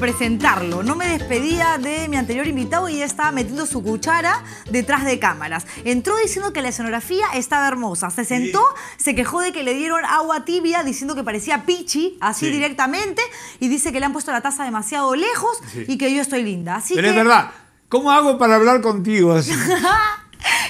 presentarlo. No me despedía de mi anterior invitado y ya estaba metiendo su cuchara detrás de cámaras. Entró diciendo que la escenografía estaba hermosa. Se sentó, se quejó de que le dieron agua tibia diciendo que parecía pichi, así directamente, y dice que le han puesto la taza demasiado lejos y que yo estoy linda. Pero es verdad. ¿Cómo hago para hablar contigo así?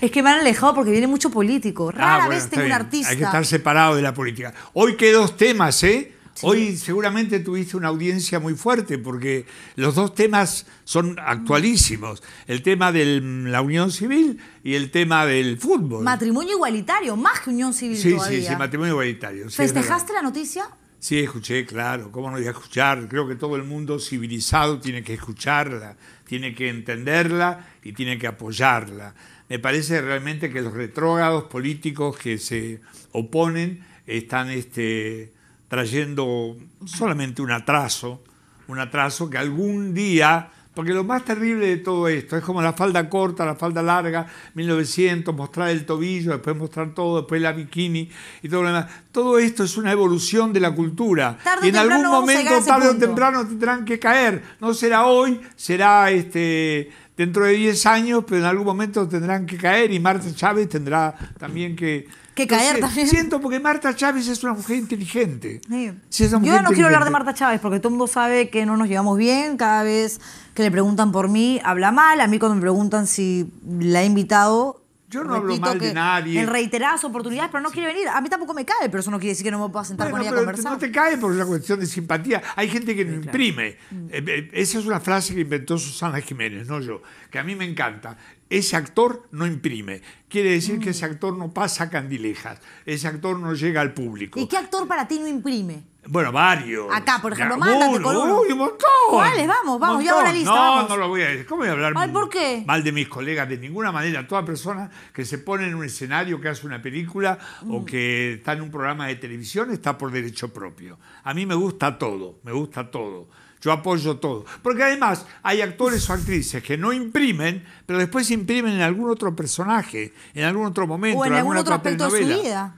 Es que me han alejado porque viene mucho político. Rara ah, vez tengo un artista. Hay que estar separado de la política. Hoy qué dos temas, ¿eh? Hoy seguramente tuviste una audiencia muy fuerte porque los dos temas son actualísimos. El tema de la unión civil y el tema del fútbol. Matrimonio igualitario, más que unión civil sí, todavía. Sí, sí, matrimonio igualitario. ¿Festejaste la noticia? Sí, escuché, claro. ¿Cómo no voy a escuchar? Creo que todo el mundo civilizado tiene que escucharla, tiene que entenderla y tiene que apoyarla. Me parece realmente que los retrógrados políticos que se oponen están... Este, trayendo solamente un atraso, un atraso que algún día, porque lo más terrible de todo esto es como la falda corta, la falda larga, 1900, mostrar el tobillo, después mostrar todo, después la bikini y todo lo demás. Todo esto es una evolución de la cultura. y en algún momento, tarde o temprano, tendrán que caer. No será hoy, será este dentro de 10 años, pero en algún momento tendrán que caer y Marta Chávez tendrá también que que caer también. Siento porque Marta Chávez es una mujer inteligente. Yo no quiero hablar de Marta Chávez porque todo el mundo sabe que no nos llevamos bien. Cada vez que le preguntan por mí, habla mal. A mí cuando me preguntan si la he invitado... Yo no hablo mal de nadie. En reiteradas oportunidades, pero no quiere venir. A mí tampoco me cae, pero eso no quiere decir que no me pueda sentar con ella a conversar. No te cae por una cuestión de simpatía. Hay gente que imprime. Mm. Eh, eh, esa es una frase que inventó Susana Jiménez, no yo, que a mí me encanta ese actor no imprime. Quiere decir que ese actor no pasa candilejas, ese actor no llega al público. ¿Y qué actor para ti no imprime? Bueno, varios. Acá, por ejemplo, mándate con uno. Uy, montón. ¿Cuáles? Vamos, vamos, yo hago la lista. No, no lo voy a decir. ¿Cómo voy a hablar ¿por qué? mal de mis colegas? De ninguna manera. Toda persona que se pone en un escenario, que hace una película o mm. que está en un programa de televisión está por derecho propio. A mí me gusta todo, me gusta todo. Yo apoyo todo. Porque además hay actores o actrices que no imprimen, pero después imprimen en algún otro personaje, en algún otro momento, o en, algún otro aspecto de su vida.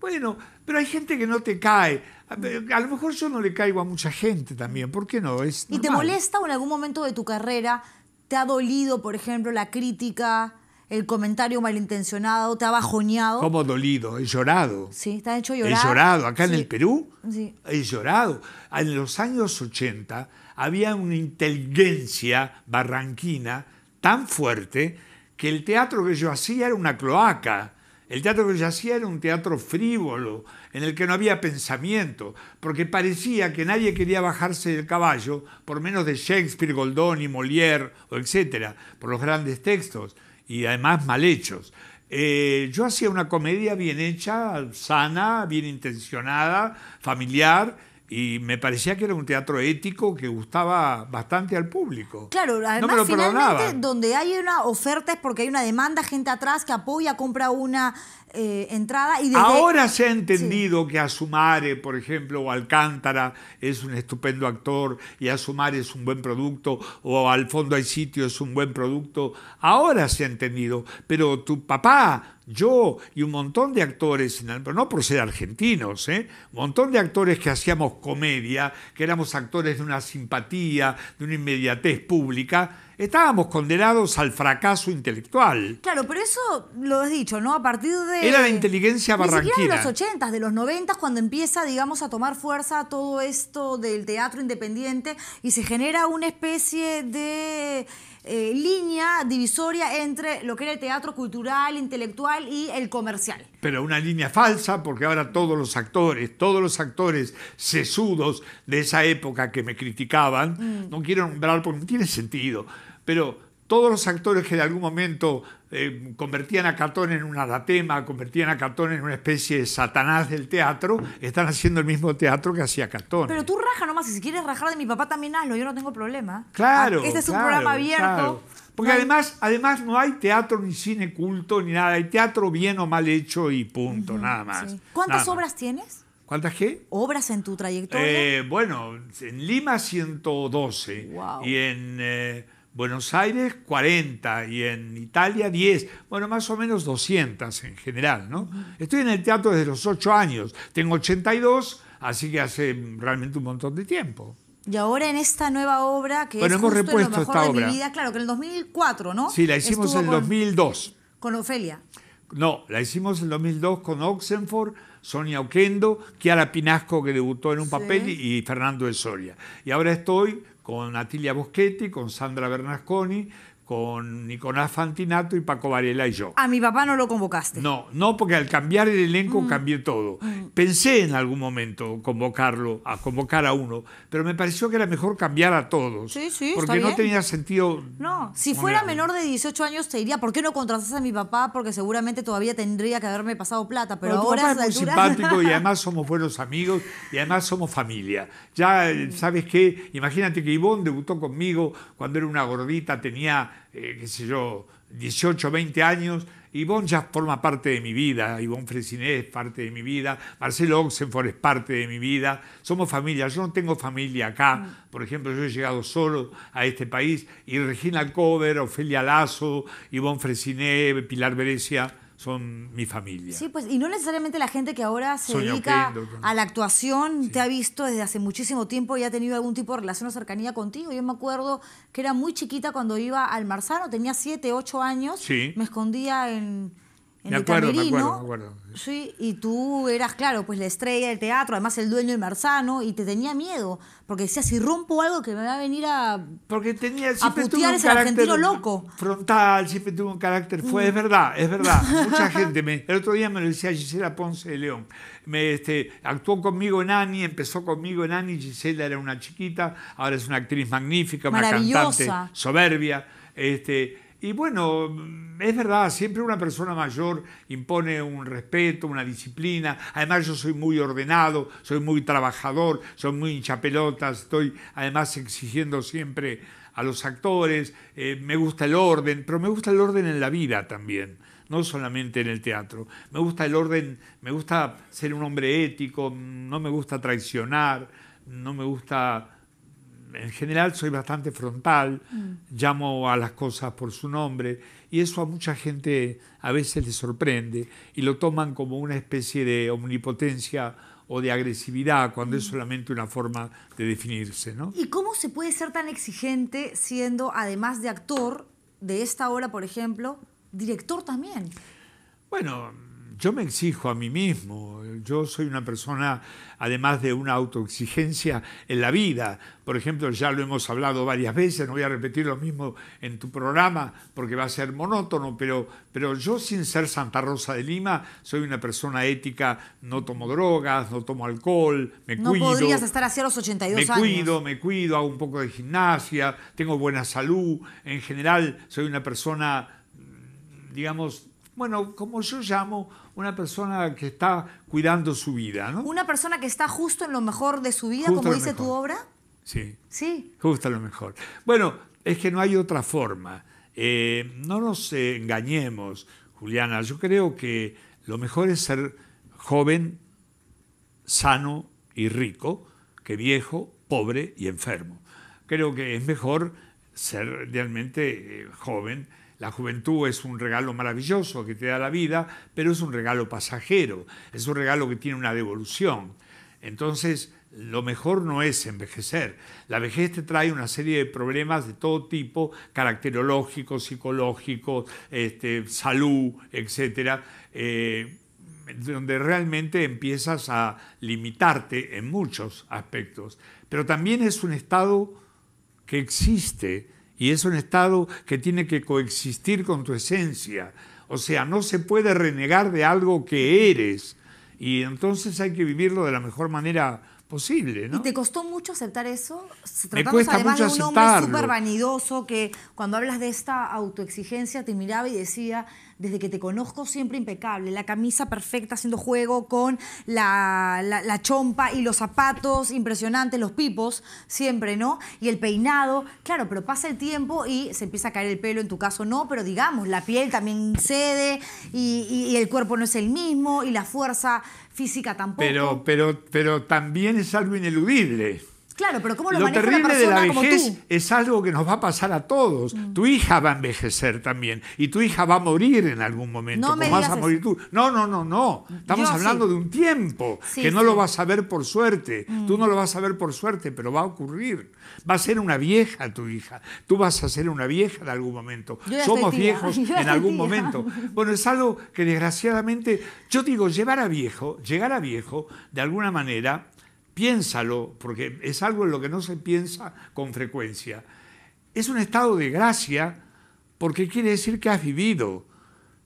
Bueno, pero hay gente que no te cae. A lo mejor yo no le caigo a mucha gente también, ¿por qué no? Es ¿Y te molesta o en algún momento de tu carrera te ha dolido, por ejemplo, la crítica? el comentario malintencionado, te ha bajoneado. Como dolido, he llorado. Sí, está hecho llorar. He llorado, acá en el Perú he llorado. En los años 80 había una inteligencia barranquina tan fuerte que el teatro que yo hacía era una cloaca. El teatro que yo hacía era un teatro frívolo, en el que no había pensamiento, porque parecía que nadie quería bajarse del caballo, por menos de Shakespeare, Goldoni, Molière, o etcétera, por los grandes textos y además mal hechos. Eh, yo hacía una comedia bien hecha, sana, bien intencionada, familiar, y me parecía que era un teatro ético que gustaba bastante al público. Claro, además finalmente donde hay una oferta es porque hay una demanda, gente atrás que apoya, compra una eh, Ahora se ha entendido que Asumare, por ejemplo, o Alcántara es un estupendo actor y Asumare es un buen producto, o Al fondo hay sitio es un buen producto. Ahora se ha entendido, pero tu papá, yo y un montón de actores, pero no por ser argentinos, ¿eh? un montón de actores que hacíamos comedia, que éramos actores de una simpatía, de una inmediatez pública, Estábamos condenados al fracaso intelectual. Claro, pero eso lo has dicho, ¿no? A partir de... Era la inteligencia barranquina. de los 80, de los 90, cuando empieza, digamos, a tomar fuerza todo esto del teatro independiente y se genera una especie de... Eh, línea divisoria entre lo que era el teatro cultural, intelectual y el comercial. Pero una línea falsa, porque ahora todos los actores, todos los actores sesudos de esa época que me criticaban, mm. no quiero nombrar porque no tiene sentido pero todos los actores que de algún momento eh, convertían a Catón en un adatema, convertían a Catón en una especie de satanás del teatro, están haciendo el mismo teatro que hacía Catón. Pero tú raja nomás, si quieres rajar de mi papá también hazlo, yo no tengo problema. Ah, claro. Este es un programa abierto. Porque además, además no hay teatro ni cine culto ni nada, hay teatro bien o mal hecho y punto, nada más. ¿Cuántas obras tienes? ¿Cuántas qué? Obras en tu trayectoria. Eh, bueno, en Lima 112 wow. y en... Eh, Buenos Aires 40 y en Italia 10, bueno, más o menos 200 en general, ¿no? Estoy en el teatro desde los 8 años, tengo 82, así que hace realmente un montón de tiempo. Y ahora en esta nueva obra que es hemos justo repuesto lo mejor esta de obra. mi vida, claro, que en el 2004, ¿no? Sí, la hicimos en el 2002. Con Ofelia. No, la hicimos en el 2002 con Oxenford, Sonia Oquendo, Kiara Pinasco, que debutó en un papel, y Fernando de Soria. Y ahora estoy con Attilia Boschetti, con Sandra Bernasconi, con Nicolás Fantinato y Paco Varela y yo. A mi papá no lo convocaste. No, no, porque al cambiar el elenco mm. cambié todo. Mm. Pensé en algún momento convocarlo, a convocar a uno, pero me pareció que era mejor cambiar a todos. Sí, sí, Porque no tenía sentido. No, si fuera menor de 18 años te diría, ¿por qué no contrataste a mi papá? Porque seguramente todavía tendría que haberme pasado plata, pero, ahora. muy simpático y además somos buenos amigos y además somos familia. Ya, eh, ¿sabes qué? Imagínate que Ivonne debutó conmigo cuando era una gordita, tenía eh, qué sé yo, 18, 20 años, Ivonne ya forma parte de mi vida, Ivonne Fresiné es parte de mi vida, Marcelo Oxenford es parte de mi vida, somos familia, yo no tengo familia acá, mm. por ejemplo, yo he llegado solo a este país y Regina Alcover, Ofelia Lazo, Ivonne Fresiné, Pilar Berecia, son mi familia. Sí, pues, y no necesariamente la gente que ahora se dedica a la actuación te ha visto desde hace muchísimo tiempo y ha tenido algún tipo de relación o cercanía contigo. Yo me acuerdo que era muy chiquita cuando iba al Marzano, tenía 7, 8 años, me escondía en, en acuerdo, el camerino, Sí, y tú eras, claro, pues la estrella del teatro, además el dueño del Marzano, y te tenía miedo, porque decía si rompo algo que me va a venir a. Porque tenía. a putear un carácter argentino loco. Frontal, siempre tuvo un carácter. Fue, es mm. verdad, es verdad. Mucha gente. Me, el otro día me lo decía Gisela Ponce de León. Me, este, actuó conmigo en Ani, empezó conmigo en Ani. Gisela era una chiquita, ahora es una actriz magnífica, una cantante soberbia. Este, y bueno, mm, es verdad, siempre una persona mayor impone un respeto, una disciplina. Además yo soy muy ordenado, soy muy trabajador, soy muy hinchapelotas, estoy además exigiendo siempre a los actores, eh, me gusta el orden, pero me gusta el orden en la vida también no solamente en el teatro. Me gusta el orden, me gusta ser un hombre ético, no me gusta traicionar, no me gusta en general soy bastante frontal, mm. llamo a las cosas por su nombre y eso a mucha gente a veces le sorprende y lo toman como una especie de omnipotencia o de agresividad cuando es mm. solamente una forma de definirse. ¿Y cómo se puede ser tan exigente siendo, además de actor de esta obra, por ejemplo, director también? Bueno, yo me exijo a mí mismo, yo soy una persona, además de una autoexigencia en la vida, por ejemplo, ya lo hemos hablado varias veces, no voy a repetir lo mismo en tu programa porque va a ser monótono, pero, pero yo sin ser Santa Rosa de Lima soy una persona ética, no tomo drogas, no tomo alcohol, me cuido. No podrías estar hacia los 82 años. Me cuido, me cuido, hago un poco de gimnasia, tengo buena salud, en general soy una persona digamos, bueno, como yo llamo, una persona que está cuidando su vida, ¿no? Una persona que está justo en lo mejor de su vida, como dice tu obra. Sí. Sí. Justo en lo mejor. Bueno, es que no hay otra forma. Eh, no nos engañemos, Juliana. Yo creo que lo mejor es ser joven, sano y rico, que viejo, pobre y enfermo. Creo que es mejor ser realmente eh, joven la juventud es un regalo maravilloso que te da la vida, pero es un regalo pasajero, es un regalo que tiene una devolución. Entonces, lo mejor no es envejecer. La vejez te trae una serie de problemas de todo tipo, caracterológicos, psicológicos, este, salud, etc., eh, donde realmente empiezas a limitarte en muchos aspectos. Pero también es un estado que existe y es un estado que tiene que coexistir con tu esencia. O sea, no se puede renegar de algo que eres. Y entonces hay que vivirlo de la mejor manera posible, ¿no? ¿Y te costó mucho aceptar eso? Me cuesta además de un hombre súper vanidoso que cuando hablas de esta autoexigencia te miraba y decía, desde que te conozco siempre impecable, la camisa perfecta haciendo juego con la, la, chompa y los zapatos impresionantes, los pipos, siempre, ¿no? Y el peinado, claro, pero pasa el tiempo y se empieza a caer el pelo, en tu caso no, pero digamos, la piel también cede y, el cuerpo no es el mismo y la fuerza física tampoco. Pero, pero, pero también es algo ineludible. Claro, pero ¿cómo lo, lo terrible de la vejez es algo que nos va a pasar a todos. Mm. Tu hija va a envejecer también y tu hija va a morir en algún momento. No vas a morir tú. No, no, no, no. Estamos hablando de un tiempo que no lo vas a ver por suerte. Tú no mm. lo vas a ver por suerte, pero va a ocurrir. Va a ser una vieja tu hija. Tú vas a ser una vieja en algún momento. Somos viejos en algún momento. Bueno, es algo que desgraciadamente, yo digo, llevar a viejo, llegar a viejo, de alguna manera, piénsalo, porque es algo en lo que no se piensa con frecuencia. Es un estado de gracia porque quiere decir que has vivido.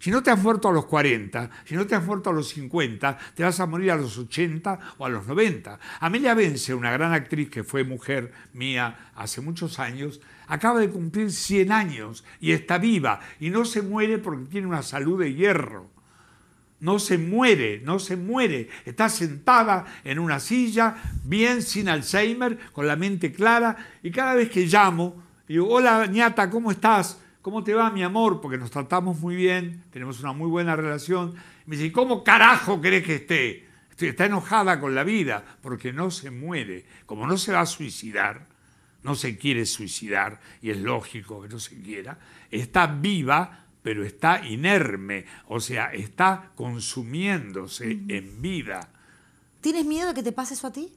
Si no te has muerto a los 40, si no te has muerto a los 50, te vas a morir a los 80 o a los 90. Amelia Vence, una gran actriz que fue mujer mía hace muchos años, acaba de cumplir 100 años y está viva y no se muere porque tiene una salud de hierro no se muere, no se muere. Está sentada en una silla, bien, sin Alzheimer, con la mente clara, y cada vez que llamo, digo, hola ñata, ¿cómo estás? ¿Cómo te va, mi amor? Porque nos tratamos muy bien, tenemos una muy buena relación. me dice, ¿cómo carajo crees que esté? Está enojada con la vida porque no se muere. Como no se va a suicidar, no se quiere suicidar, y es lógico que no se quiera, está viva pero está inerme, o sea, está consumiéndose en vida. ¿Tienes miedo de que te pase eso a ti?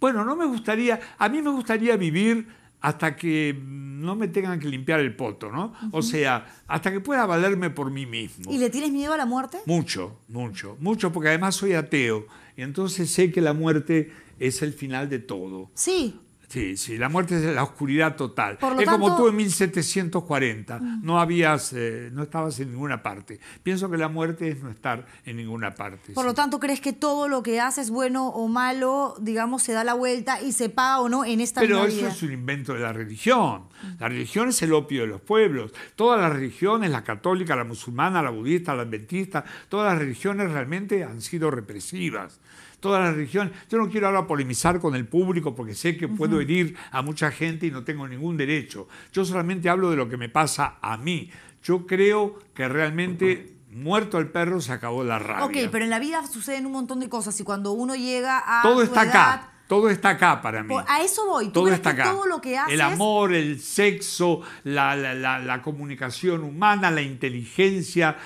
Bueno, no me gustaría, a mí me gustaría vivir hasta que no me tengan que limpiar el poto, ¿no? O sea, hasta que pueda valerme por mí mismo. ¿Y le tienes miedo a la muerte? Mucho, mucho, mucho, porque además soy ateo y entonces sé que la muerte es el final de todo. Sí. Sí, sí, la muerte es la oscuridad total. es como tú en 1740, no habías, eh, no estabas en ninguna parte. Pienso que la muerte es no estar en ninguna parte. Por lo tanto, ¿crees que todo lo que haces, bueno o malo, digamos, se da la vuelta y se paga o no en esta vida? Pero eso es un invento de la religión. Mm. La religión es el opio de los pueblos. Todas las religiones, la católica, la musulmana, la budista, la adventista, todas las religiones realmente han sido represivas todas las religiones. Yo no quiero ahora polemizar con el público porque sé que puedo herir a mucha gente y no tengo ningún derecho. Yo solamente hablo de lo que me pasa a mí. Yo creo que realmente muerto el perro se acabó la rabia. Ok, pero en la vida suceden un montón de cosas y cuando uno llega a todo está acá. Todo está acá para mí. A eso voy. todo está acá. Todo lo que haces... El amor, el sexo, la, la comunicación humana, la inteligencia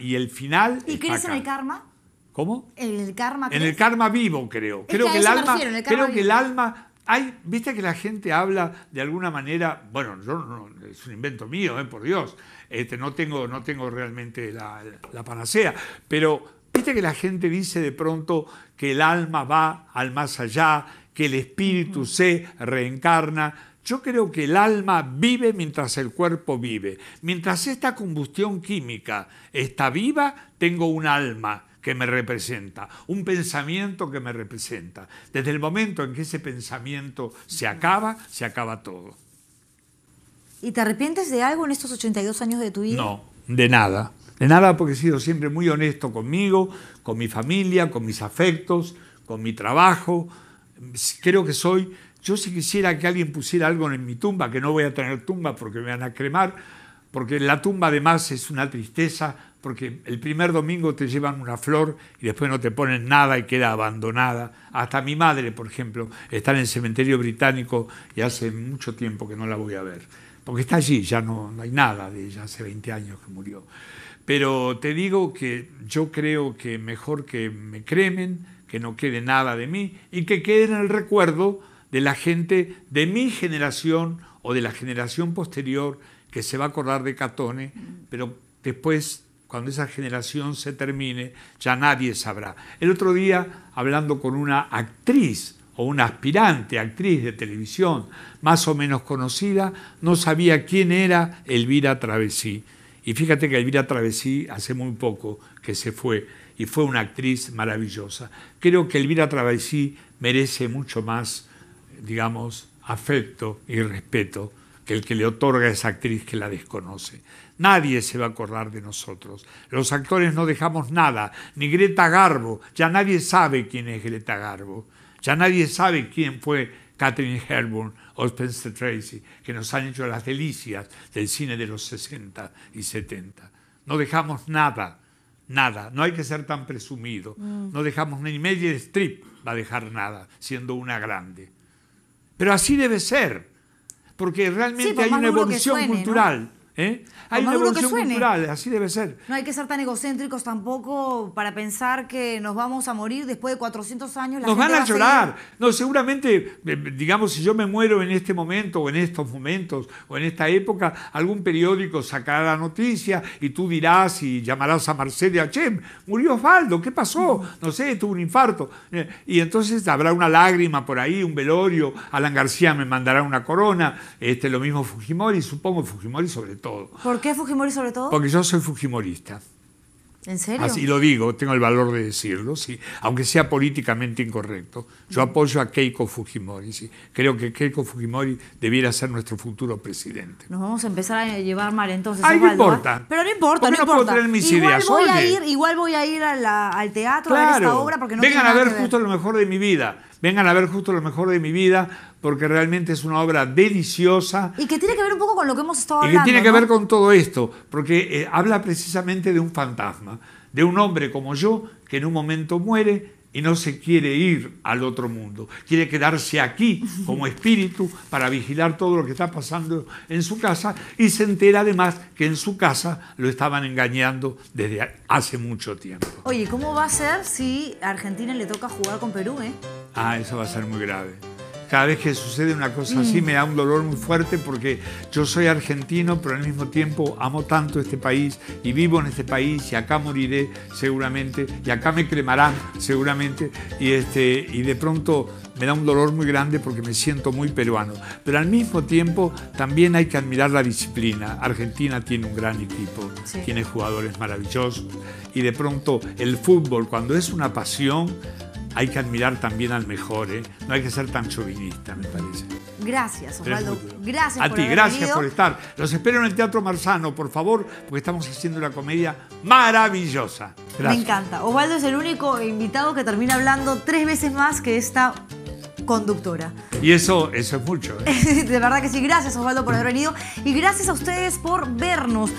y el final. ¿Y crees en el karma? ¿Cómo? En el karma. En el karma vivo, creo. creo que, el alma, Hay, viste que la gente habla de alguna manera. Bueno, yo no, es un invento mío, eh, por Dios. Este, no, tengo, no tengo realmente la, la panacea. Pero viste que la gente dice de pronto que el alma va al más allá, que el espíritu se reencarna. Yo creo que el alma vive mientras el cuerpo vive. Mientras esta combustión química está viva, tengo un alma que me representa, un pensamiento que me representa. Desde el momento en que ese pensamiento se acaba, se acaba todo. ¿Y te arrepientes de algo en estos 82 años de tu vida? No, de nada. De nada porque he sido siempre muy honesto conmigo, con mi familia, con mis afectos, con mi trabajo. Creo que soy... Yo si quisiera que alguien pusiera algo en mi tumba, que no voy a tener tumba porque me van a cremar, porque la tumba además es una tristeza porque el primer domingo te llevan una flor y después no te ponen nada y queda abandonada. Hasta mi madre, por ejemplo, está en el cementerio británico y hace mucho tiempo que no la voy a ver, porque está allí, ya no, no hay nada de ella, hace 20 años que murió. Pero te digo que yo creo que mejor que me cremen, que no quede nada de mí y que quede en el recuerdo de la gente de mi generación o de la generación posterior que se va a acordar de Catone, pero después cuando esa generación se termine, ya nadie sabrá. El otro día, hablando con una actriz o una aspirante actriz de televisión más o menos conocida, no sabía quién era Elvira Travesí. Y fíjate que Elvira Travesí hace muy poco que se fue y fue una actriz maravillosa. Creo que Elvira Travesí merece mucho más, digamos, afecto y respeto que el que le otorga esa actriz que la desconoce. Nadie se va a acordar de nosotros. Los actores no dejamos nada, ni Greta Garbo. Ya nadie sabe quién es Greta Garbo. Ya nadie sabe quién fue Catherine Hepburn o Spencer Tracy, que nos han hecho las delicias del cine de los 60 y 70. No dejamos nada, nada. No hay que ser tan presumido. Mm. No dejamos ni media strip. va a dejar nada, siendo una grande. Pero así debe ser, porque realmente hay una evolución cultural. ¿Eh? Hay una evolución cultural, así debe ser. No hay que ser tan egocéntricos tampoco para pensar que nos vamos a morir después de 400 años. nos van a, llorar. No, seguramente, eh, digamos, si yo me muero en este momento o en estos momentos o en esta época, algún periódico sacará la noticia y tú dirás y llamarás a Marcela che, murió Osvaldo, ¿qué pasó? No sé, tuvo un infarto. Eh, y entonces habrá una lágrima por ahí, un velorio, Alan García me mandará una corona, este, lo mismo Fujimori, supongo Fujimori sobre todo ¿Por qué Fujimori sobre todo? Porque yo soy fujimorista. ¿En serio? Así lo digo, tengo el valor de decirlo, aunque sea políticamente incorrecto. Yo apoyo a Keiko Fujimori, sí. Creo que Keiko Fujimori debiera ser nuestro futuro presidente. Nos vamos a empezar a llevar mal entonces. Ay, no ¿eh? importa. Pero no importa, no, no, importa. Puedo tener mis igual, ideas, voy a ir, igual voy a ir al teatro a ver esta obra porque Vengan a ver justo lo mejor de mi vida. Vengan a ver justo lo mejor de mi vida porque realmente es una obra deliciosa. Y que tiene que ver un poco con lo que hemos estado hablando. Y que tiene que ver con todo esto, porque eh, habla precisamente de un fantasma, de un hombre como yo que en un momento muere y no se quiere ir al otro mundo, quiere quedarse aquí como espíritu para vigilar todo lo que está pasando en su casa y se entera además que en su casa lo estaban engañando desde hace mucho tiempo. Oye, ¿cómo va a ser si a Argentina le toca jugar con Perú? Eh? Ah, eso va a ser muy grave cada vez que sucede una cosa así mm. me da un dolor muy fuerte porque yo soy argentino, pero al mismo tiempo amo tanto este país y vivo en este país y acá moriré seguramente y acá me cremarán seguramente y, este, y de pronto me da un dolor muy grande porque me siento muy peruano. Pero al mismo tiempo también hay que admirar la disciplina. Argentina tiene un gran equipo, tiene jugadores maravillosos y de pronto el fútbol cuando es una pasión, hay que admirar también al mejor, ¿eh? No hay que ser tan chauvinista, me parece. Gracias, Osvaldo. Gracias A ti, gracias por estar. Los espero en el Teatro Marzano, por favor, porque estamos haciendo una comedia maravillosa. Gracias. Me encanta. Osvaldo es el único invitado que termina hablando tres veces más que esta conductora. Y eso, eso es mucho. ¿eh? de verdad que sí. Gracias, Osvaldo, por haber venido. Y gracias a ustedes por vernos.